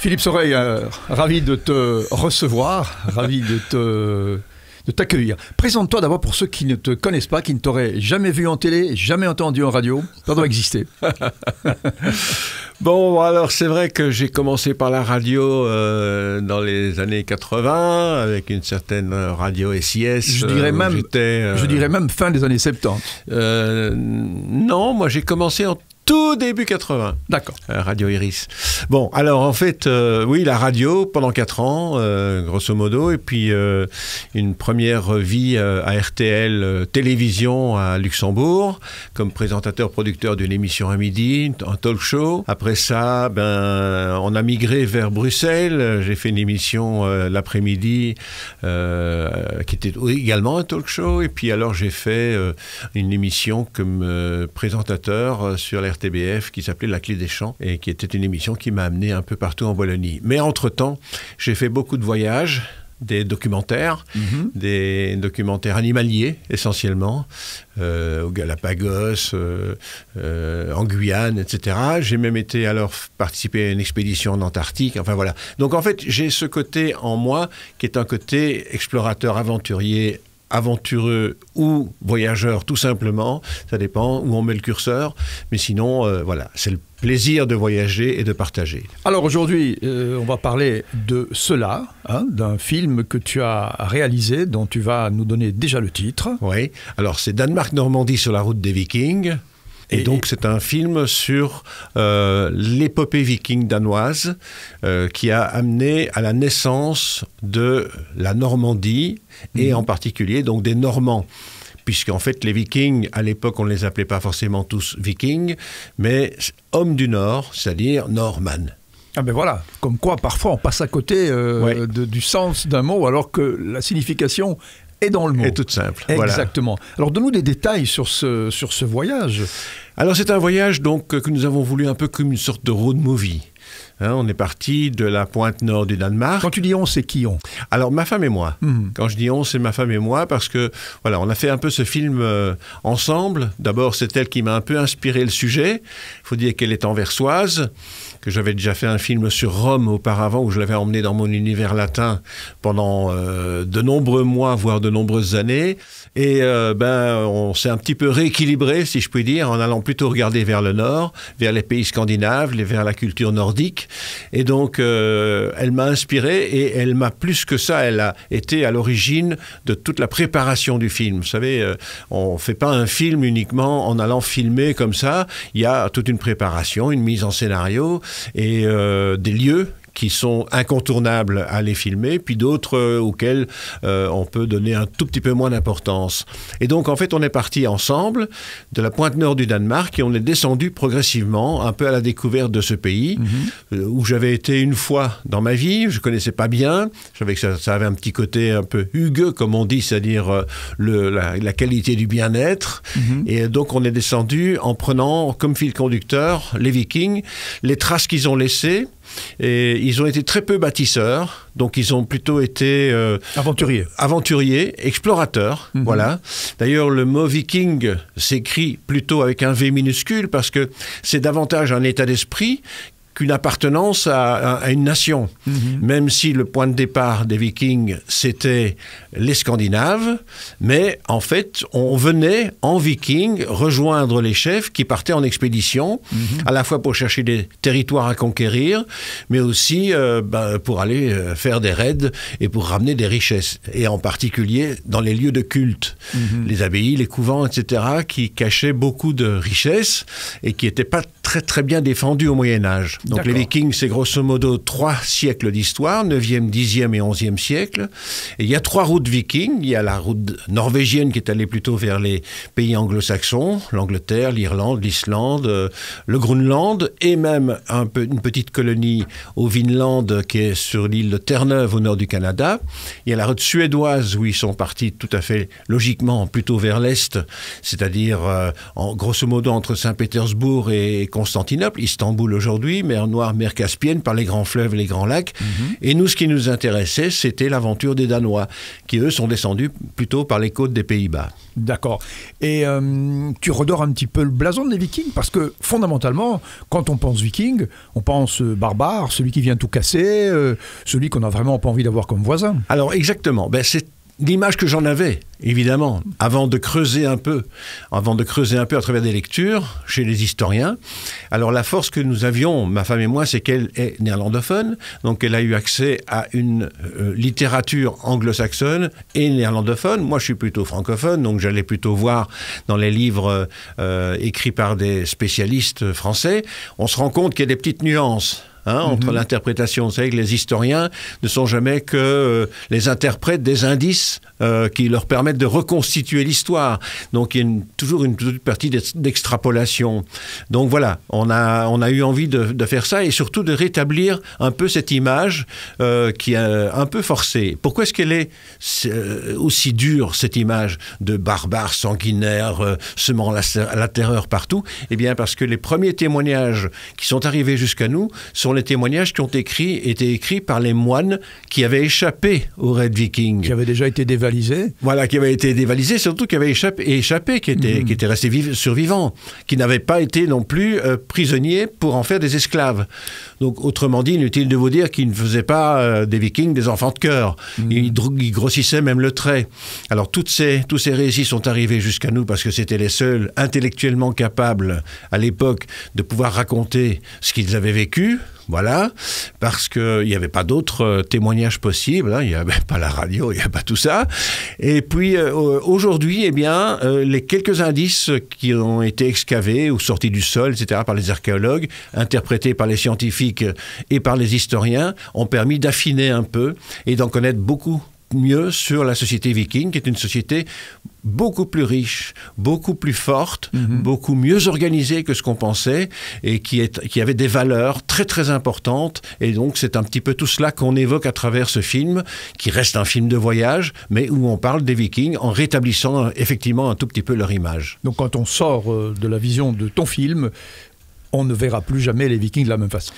Philippe Soreille, euh, ravi de te recevoir, ravi de te t'accueillir. Présente-toi d'abord pour ceux qui ne te connaissent pas, qui ne t'auraient jamais vu en télé, jamais entendu en radio. Ça doit exister. bon, alors c'est vrai que j'ai commencé par la radio euh, dans les années 80 avec une certaine radio SIS. Je dirais, euh, même, je dirais même fin des années 70. non, moi j'ai commencé en tout début 80. D'accord. Euh, radio Iris. Bon, alors en fait, euh, oui, la radio pendant 4 ans, euh, grosso modo, et puis une première vie à RTL Télévision à Luxembourg, comme présentateur-producteur d'une émission à midi, un talk show. Après ça, ben, on a migré vers Bruxelles. J'ai fait une émission l'après-midi qui était également un talk show. Et puis alors, j'ai fait une émission comme présentateur sur RTL. TBF qui s'appelait La Clé des Champs et qui était une émission qui m'a amené un peu partout en Wallonie. Mais entre-temps, j'ai fait beaucoup de voyages des documentaires, mhm. des documentaires animaliers essentiellement, euh, au Galapagos, euh, euh, en Guyane, etc. J'ai même été alors participer à une expédition en Antarctique, enfin voilà. Donc en fait, j'ai ce côté en moi qui est un côté explorateur aventurier aventureux ou voyageur tout simplement, ça dépend où on met le curseur, mais sinon euh, voilà, c'est le plaisir de voyager et de partager. Alors aujourd'hui, euh, on va parler de cela, hein, d'un film que tu as réalisé, dont tu vas nous donner déjà le titre. Oui, alors c'est Danemark-Normandie sur la route des Vikings, et, donc, c'est un film sur euh, l'épopée viking danoise euh, qui a amené à la naissance de la Normandie et mhm. en particulier donc des Normands puisqu'en fait les vikings, à l'époque on ne les appelait pas forcément tous vikings, mais hommes du Nord, c'est-à-dire norman. Ah ben voilà, comme quoi parfois on passe à côté euh, du sens d'un mot alors que la signification et dans le monde. Et toute simple. Exactement. Alors donne-nous des détails sur ce, sur ce voyage. Alors c'est un voyage donc que nous avons voulu un peu comme une sorte de road movie. Hein, on est parti de la pointe nord du Danemark. Quand tu dis on, c'est qui on Alors ma femme et moi. Hmm. Quand je dis on, c'est ma femme et moi parce que voilà, on a fait un peu ce film euh, ensemble. D'abord, c'est elle qui m'a un peu inspiré le sujet. Il faut dire qu'elle est anversoise que j'avais déjà fait un film sur Rome auparavant, où je l'avais emmené dans mon univers latin pendant euh, de nombreux mois, voire de nombreuses années. Et euh, ben, on s'est un petit peu rééquilibré, si je puis dire, en allant plutôt regarder vers le nord, vers les pays scandinaves, vers la culture nordique. Et donc, euh, elle m'a inspiré et elle m'a plus que ça, elle a été à l'origine de toute la préparation du film. Vous savez, on ne fait pas un film uniquement en allant filmer comme ça. Il y a toute une préparation, une mise en scénario, et euh, des lieux qui sont incontournables à les filmer, puis d'autres euh, auxquels euh, on peut donner un tout petit peu moins d'importance. Et donc, en fait, on est parti ensemble de la pointe nord du Danemark et on est descendu progressivement, un peu à la découverte de ce pays, mhm. euh, où j'avais été une fois dans ma vie, je connaissais pas bien, je savais que ça, avait un petit côté un peu hugueux, comme on dit, c'est-à-dire la, qualité du bien-être. Mhm. Et donc, on est descendu en prenant comme fil conducteur les vikings, les traces qu'ils ont laissées, et ils ont été très peu bâtisseurs, donc ils ont plutôt été euh, aventuriers, aventuriers, explorateurs. Mhm. Voilà. D'ailleurs, le mot viking s'écrit plutôt avec un V minuscule parce que c'est davantage un état d'esprit qu'une appartenance à, une nation. Mhm. Même si le point de départ des Vikings, c'était les Scandinaves, mais en fait, on venait en Viking rejoindre les chefs qui partaient en expédition, mhm. à la fois pour chercher des territoires à conquérir, mais aussi euh, ben, pour aller euh, faire des raids et pour ramener des richesses, et en particulier dans les lieux de culte, mhm. les abbayes, les couvents, etc., qui cachaient beaucoup de richesses et qui n'étaient pas très très bien défendus au Moyen Âge. Donc les Vikings, c'est grosso modo trois siècles d'histoire, 9e, 10e et 11e siècle. Et il y a trois routes vikings. Il y a la route norvégienne qui est allée plutôt vers les pays anglo-saxons, l'Angleterre, l'Irlande, l'Islande, euh, le Groenland et même une petite colonie au Vinland qui est sur l'île de Terre-Neuve au nord du Canada. Il y a la route suédoise où ils sont partis tout à fait logiquement plutôt vers l'est, c'est-à-dire euh, en grosso modo entre Saint-Pétersbourg et Constantinople, Istanbul aujourd'hui, mer Noire, mer Caspienne, par les grands fleuves et les grands lacs. Mhm. Et nous, ce qui nous intéressait, c'était l'aventure des Danois, qui eux sont descendus plutôt par les côtes des Pays-Bas. D'accord. Et euh, tu redors un petit peu le blason des Vikings, parce que fondamentalement, quand on pense Viking, on pense euh, barbare, celui qui vient tout casser, euh, celui qu'on n'a vraiment pas envie d'avoir comme voisin. Alors exactement, ben, c'est l'image que j'en avais, évidemment, avant de creuser un peu, avant de creuser un peu à travers des lectures chez les historiens. Alors la force que nous avions, ma femme et moi, c'est qu'elle est néerlandophone, donc elle a eu accès à une euh, littérature anglo-saxonne et néerlandophone. Moi, je suis plutôt francophone, donc j'allais plutôt voir dans les livres euh, écrits par des spécialistes français. On se rend compte qu'il y a des petites nuances Hein, entre mhm. l'interprétation. Vous savez que les historiens ne sont jamais que euh, les interprètes des indices euh, qui leur permettent de reconstituer l'histoire. Donc il y a toujours une toute partie d'extrapolation. Donc voilà, on a, on a eu envie de, faire ça et surtout de rétablir un peu cette image euh, qui est un peu forcée. Pourquoi est-ce qu'elle est, aussi dure, cette image de barbare, sanguinaire, semant la, la terreur partout Eh bien parce que les premiers témoignages qui sont arrivés jusqu'à nous sont les les témoignages qui ont écrit, été écrits par les moines qui avaient échappé aux Red Vikings. Qui avaient déjà été dévalisés. Voilà, qui avaient été dévalisés, surtout qui avaient échappé, échappé qui, étaient, mhm. qui restés survivants, qui n'avaient pas été non plus prisonnier euh, prisonniers pour en faire des esclaves. Donc, autrement dit, inutile de vous dire qu'ils ne faisaient pas euh, des Vikings des enfants de cœur. Mhm. Ils, grossissaient même le trait. Alors, toutes ces, tous ces récits sont arrivés jusqu'à nous parce que c'était les seuls intellectuellement capables à l'époque de pouvoir raconter ce qu'ils avaient vécu, voilà, parce qu'il n'y avait pas d'autres euh, témoignages possibles. Hein. Il n'y avait pas la radio, il n'y avait pas tout ça. Et puis euh, aujourd'hui, eh bien, euh, les quelques indices qui ont été excavés ou sortis du sol, etc., par les archéologues, interprétés par les scientifiques et par les historiens, ont permis d'affiner un peu et d'en connaître beaucoup mieux sur la société viking, qui est une société beaucoup plus riche, beaucoup plus forte, mhm. beaucoup mieux organisée que ce qu'on pensait et qui, est, qui avait des valeurs très très importantes. Et donc c'est un petit peu tout cela qu'on évoque à travers ce film, qui reste un film de voyage, mais où on parle des vikings en rétablissant effectivement un tout petit peu leur image. Donc quand on sort euh, de la vision de ton film, on ne verra plus jamais les Vikings de la même façon.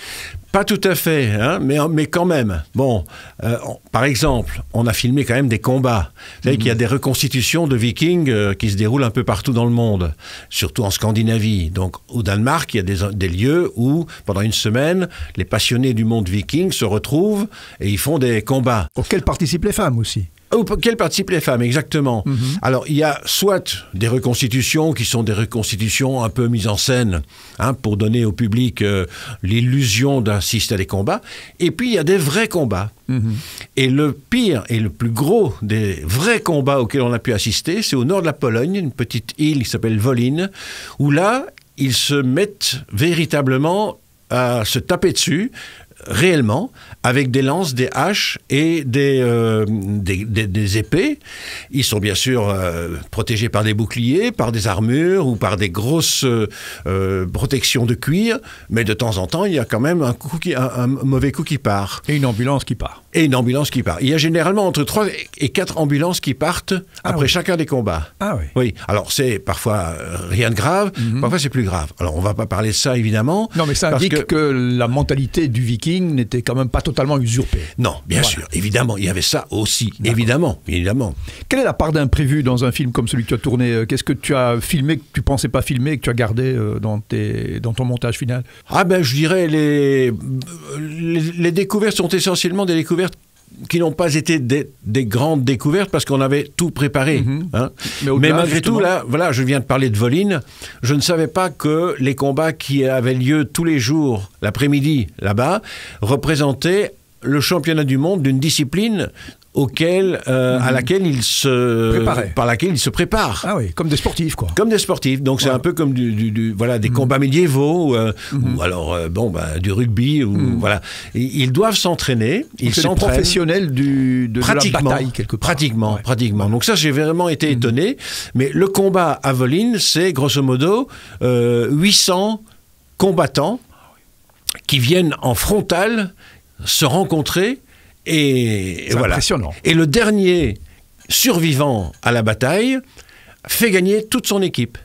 Pas tout à fait, hein, mais, mais quand même. Bon, euh, par exemple, on a filmé quand même des combats. Vous y a mhm. des reconstitutions de Vikings euh, qui se déroulent un peu partout dans le monde, surtout en Scandinavie. Donc au Danemark, il y a des, des lieux où, pendant une semaine, les passionnés du monde viking se retrouvent et ils font des combats. Auxquels participent les femmes aussi. Euh, quelles participent les femmes, exactement. Mhm. Alors, il y a soit des reconstitutions qui sont des reconstitutions un peu mises en scène, hein, pour donner au public euh, l'illusion d'assister à des combats, et puis il y a des vrais combats. Mhm. Et le pire et le plus gros des vrais combats auxquels on a pu assister, c'est au nord de la Pologne, une petite île qui s'appelle Voline, où là, ils se mettent véritablement à se taper dessus, réellement avec des lances, des haches et des, euh, des, épées. Ils sont bien sûr euh, protégés par des boucliers, par des armures ou par des grosses euh, protections de cuir, mais de temps en temps, il y a quand même un, coup qui, mauvais coup qui part. Et une ambulance qui part. Et une ambulance qui part. Il y a généralement entre 3 et 4 ambulances qui partent ah après chacun des combats. Ah oui. Oui, alors c'est parfois rien de grave, mhm. parfois c'est plus grave. Alors on va pas parler de ça évidemment. Non mais ça indique que la mentalité du viking n'était quand même pas totalement usurpé. Non, bien sûr, évidemment, il y avait ça aussi, évidemment, évidemment. Quelle est la part d'imprévu dans un film comme celui que tu as tourné euh, Qu'est-ce que tu as filmé que tu pensais pas filmer que tu as gardé euh, dans, dans ton montage final Ah ben, je dirais euh, les, les découvertes sont essentiellement des découvertes qui n'ont pas été des, grandes découvertes parce qu'on avait tout préparé. Mhm. Hein. Mais, malgré tout, là, voilà, je viens de parler de Voline. Je ne savais pas que les combats qui avaient lieu tous les jours, l'après-midi, là-bas, représentaient le championnat du monde d'une discipline auquel, euh, à mhm. laquelle il se par laquelle il se prépare. Ah oui, comme des sportifs quoi. Comme des sportifs. Donc c'est un peu comme du, du, voilà des mhm. combats médiévaux euh, mhm. ou alors euh, bon bah, du rugby ou voilà. Ils doivent s'entraîner. Ils sont professionnels du de, la bataille quelque part. Pratiquement, pratiquement. Donc ça j'ai vraiment été étonné. Mais le combat à Voline, c'est grosso modo 800 combattants qui viennent en frontal se rencontrer et, voilà. Et le dernier survivant à la bataille fait gagner toute son équipe.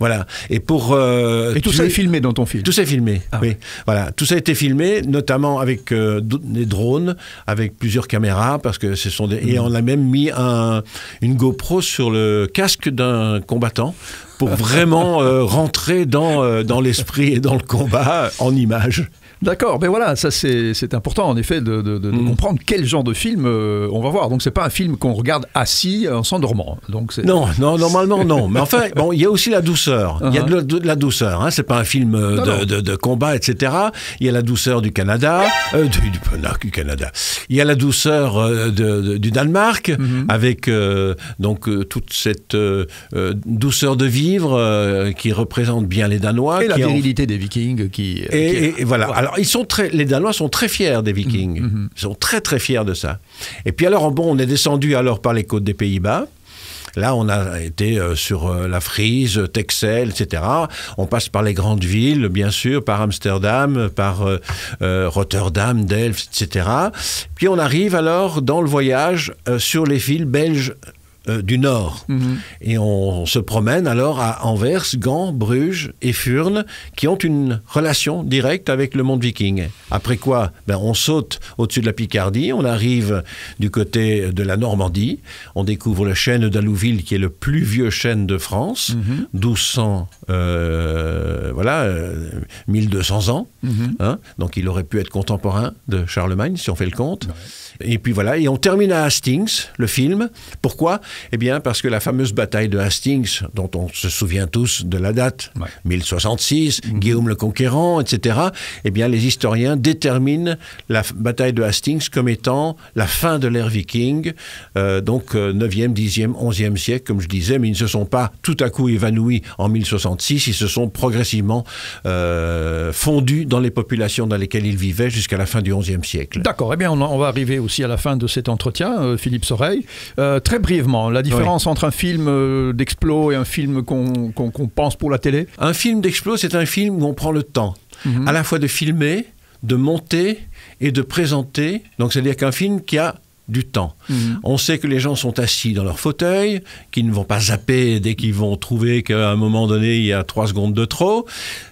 Voilà. Et pour euh, tout ça est filmé dans ton film. Tout ça filmé. Ah oui. Voilà. Tout ça a été filmé, notamment avec euh, des drones, avec plusieurs caméras, parce que ce sont et mhm. on a même mis une GoPro sur le casque d'un combattant pour vraiment euh, rentrer dans dans l'esprit et dans le combat en images. D'accord, mais voilà, ça c'est important en effet de, mm. comprendre quel genre de film euh, on va voir. Donc c'est pas un film qu'on regarde assis euh, en s'endormant. non, non, normalement non. Mais enfin, bon, il y a aussi la douceur. Il y a uh-huh. de, la douceur. Hein. C'est pas un film euh, de, combat, etc. Il y a la douceur du Canada, du, Canada. Il y a la douceur du Danemark mm-hmm. avec donc toute cette douceur de vivre qui représente bien les Danois. Et la virilité des Vikings qui. Et, voilà ils sont très, les Danois sont très fiers des Vikings. Mhm, mhm. Ils sont très, très fiers de ça. Et puis, alors, bon, on est descendu alors par les côtes des Pays-Bas. Là, on a été euh, sur euh, la Frise, euh, Texel, etc. On passe par les grandes villes, bien sûr, par Amsterdam, par Rotterdam, Delft, etc. Puis on arrive alors dans le voyage sur les villes belges euh, du Nord. Mhm. Et on, se promène alors à Anvers, Gand, Bruges et Furnes, qui ont une relation directe avec le monde viking. Après quoi, ben, on saute au-dessus de la Picardie, on arrive du côté de la Normandie, on découvre le chêne d'Alouville, qui est le plus vieux chêne de France, 1200, mhm. euh, voilà, 1200 euh, ans. Mhm. Hein. Donc il aurait pu être contemporain de Charlemagne, si on fait le compte. Et puis voilà, et on termine à Hastings, le film. Pourquoi Eh bien, parce que la fameuse bataille de Hastings, dont on se souvient tous de la date, 1066, mhm. Guillaume le Conquérant, etc., eh bien, les historiens déterminent la bataille de Hastings comme étant la fin de l'ère viking, euh, donc 9e, 10e, 11e siècle, comme je disais, mais ils ne se sont pas tout à coup évanouis en 1066, ils se sont progressivement euh, fondus dans les populations dans lesquelles ils vivaient jusqu'à la fin du 11e siècle. D'accord, eh bien, on, on va arriver au aussi à la fin de cet entretien, euh, Philippe Soreille. Euh, très brièvement, la différence entre un film euh, d'explo et un film qu'on pense pour la télé Un film d'explo, c'est un film où on prend le temps, mhm. à la fois de filmer, de monter et de présenter. Donc, c'est-à-dire qu'un film qui a du temps. Mhm. On sait que les gens sont assis dans leur fauteuil, qu'ils ne vont pas zapper dès qu'ils vont trouver qu'à un moment donné, il y a trois secondes de trop.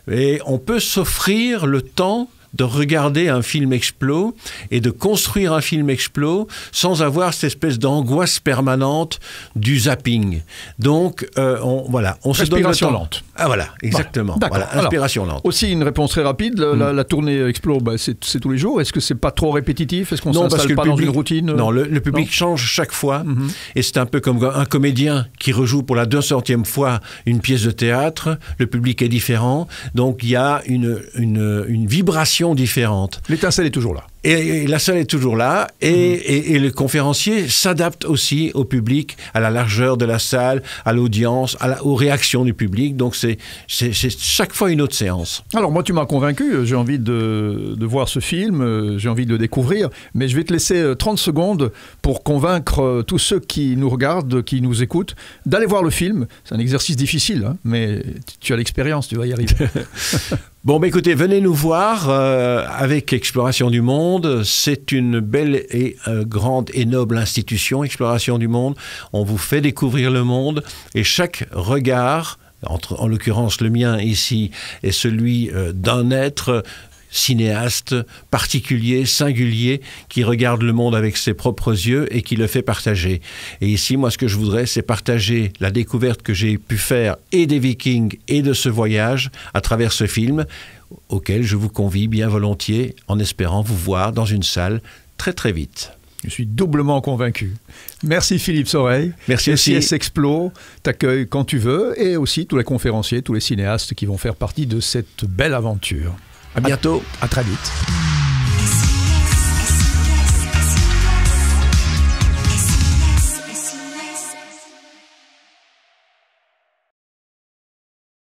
Et on peut s'offrir le temps de regarder un film explos et de construire un film explos sans avoir cette espèce d'angoisse permanente du zapping. Donc, euh, on, voilà, on se donne lente. Ah voilà, exactement. voilà, inspiration lente. Aussi une réponse très rapide. La, mm. tournée explos, bah, c'est tous les jours. Est-ce que c'est pas trop répétitif Est-ce qu'on s'installe pas dans une routine Non, le, public change chaque fois. Mm-hmm. Et c'est un peu comme un comédien qui rejoue pour la 200e fois une pièce de théâtre. Le public est différent. Donc, il y a une vibration différentes. L'étincelle est toujours là. Et, la salle est toujours là, et, mhm. le conférencier s'adapte aussi au public, à la largeur de la salle, à l'audience, à aux réactions du public. Donc c'est chaque fois une autre séance. Alors moi, tu m'as convaincu, j'ai envie de, voir ce film, euh, j'ai envie de le découvrir, mais je vais te laisser 30 euh, secondes pour convaincre euh, tous ceux qui nous regardent, qui nous écoutent, d'aller voir le film. C'est un exercice difficile, hein, mais tu as l'expérience, tu vas y arriver. bon, ben écoutez, venez nous voir avec Exploration du Monde c'est une belle et euh, grande et noble institution, Exploration du monde. On vous fait découvrir le monde et chaque regard, en l'occurrence le mien ici, est celui euh, d'un être cinéaste particulier, singulier, qui regarde le monde avec ses propres yeux et qui le fait partager. Et ici, moi, ce que je voudrais, c'est partager la découverte que j'ai pu faire et des Vikings et de ce voyage à travers ce film auquel je vous convie bien volontiers en espérant vous voir dans une salle très très vite. Je suis doublement convaincu. Merci Philippe Soreille. Merci aussi. Explo t'accueille quand tu veux et aussi tous les conférenciers, tous les cinéastes qui vont faire partie de cette belle aventure. À bientôt. à très vite.